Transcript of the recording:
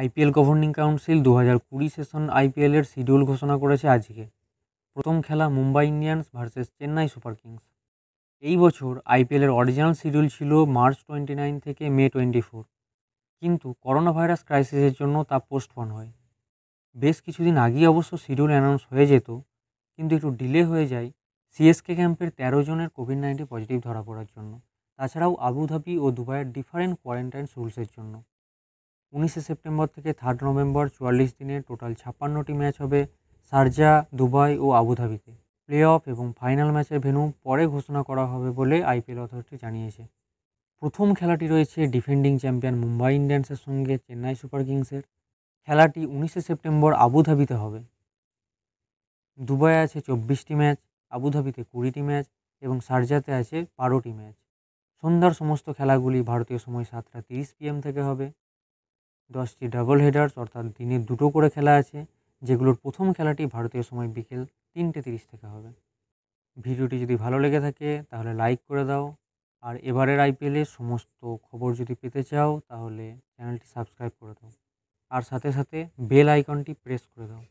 IPL governing council দু হাজার কুড়ি সেশন আইপিএলের শিডিউল ঘোষণা করেছে আজকে প্রথম খেলা Mumbai Indians versus Chennai super kings এই বছর আইপিএলের অরিজিনাল শিডিউল ছিল মার্চ টোয়েন্টি নাইন থেকে মে টোয়েন্টি ফোর কিন্তু করোনা ভাইরাস ক্রাইসিসের জন্য তা পোস্টপন হয় বেশ কিছুদিন আগেই অবশ্য শিডিউল অ্যানাউন্স হয়ে যেত কিন্তু একটু ডিলে হয়ে যায় সিএসকে ক্যাম্পের তেরো জনের কোভিড নাইন্টিন পজিটিভ ধরা পড়ার জন্য তাছাড়াও আবুধাবি ও দুবাইয়ের ডিফারেন্ট কোয়ারেন্টাইন রুলসের জন্য উনিশে সেপ্টেম্বর থেকে থার্ড নভেম্বর চুয়াল্লিশ দিনে টোটাল ছাপ্পান্নটি ম্যাচ হবে সার্জা দুবাই ও আবুধাবিতে প্লে অফ এবং ফাইনাল ম্যাচের ভেন্যু পরে ঘোষণা করা হবে বলে আইপিএল অথরিটি জানিয়েছে প্রথম খেলাটি রয়েছে ডিফেন্ডিং চ্যাম্পিয়ন মুম্বাই ইন্ডিয়ান্সের সঙ্গে চেন্নাই সুপার কিংসের খেলাটি উনিশে সেপ্টেম্বর আবুধাবিতে হবে দুবাই আছে চব্বিশটি ম্যাচ আবুধাবিতে কুড়িটি ম্যাচ এবং সার্জাতে আছে বারোটি ম্যাচ সন্ধ্যার সমস্ত খেলাগুলি ভারতীয় সময় সাতটা তিরিশ পিএম থেকে হবে দশটি ডাবল হেডার্স অর্থাৎ দিনে দুটো করে খেলা আছে যেগুলোর প্রথম খেলাটি ভারতীয় সময় বিকেল তিনটে তিরিশ থেকে হবে ভিডিওটি যদি ভালো লেগে থাকে তাহলে লাইক করে দাও আর এবারের আইপিএলের সমস্ত খবর যদি পেতে চাও তাহলে চ্যানেলটি সাবস্ক্রাইব করে দাও আর সাথে সাথে বেল আইকনটি প্রেস করে দাও